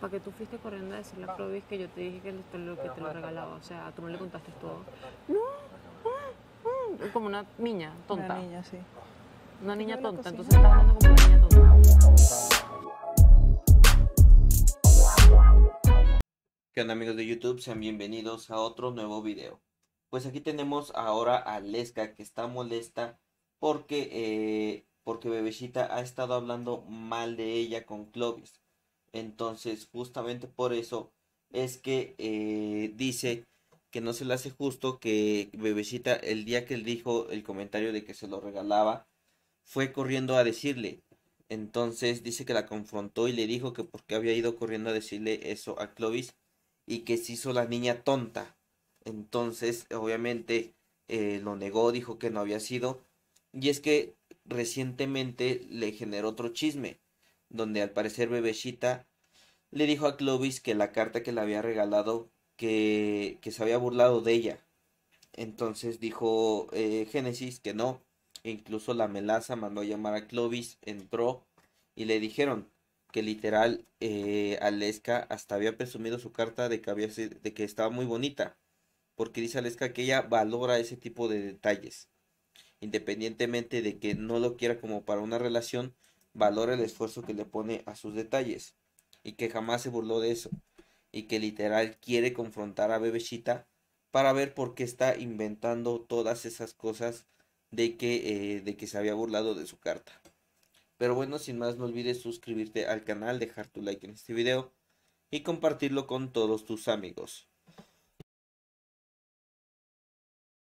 ¿Para que tú fuiste corriendo a decirle a Clovis que yo te dije que, lo que te lo regalaba? O sea, tú no le contaste todo. No, como una niña tonta. Una niña, sí. Una niña tonta, entonces estás hablando como una niña tonta. ¿Qué onda amigos de YouTube? Sean bienvenidos a otro nuevo video. Pues aquí tenemos ahora a Lesca que está molesta porque, eh, porque Bebecita ha estado hablando mal de ella con Clovis. Entonces, justamente por eso es que eh, dice que no se le hace justo que Bebecita, el día que él dijo el comentario de que se lo regalaba, fue corriendo a decirle. Entonces dice que la confrontó y le dijo que porque había ido corriendo a decirle eso a Clovis y que se hizo la niña tonta. Entonces, obviamente, eh, lo negó, dijo que no había sido. Y es que recientemente le generó otro chisme donde al parecer Bebecita le dijo a Clovis que la carta que le había regalado, que, se había burlado de ella. Entonces dijo eh, Génesis que no. E incluso la melaza mandó a llamar a Clovis, entró y le dijeron que literal eh, Aleska hasta había presumido su carta de que, había, de que estaba muy bonita. Porque dice Aleska que ella valora ese tipo de detalles. Independientemente de que no lo quiera como para una relación, valora el esfuerzo que le pone a sus detalles y que jamás se burló de eso y que literal quiere confrontar a Bebecita para ver por qué está inventando todas esas cosas de que, eh, de que se había burlado de su carta. Pero bueno, sin más no olvides suscribirte al canal, dejar tu like en este video y compartirlo con todos tus amigos.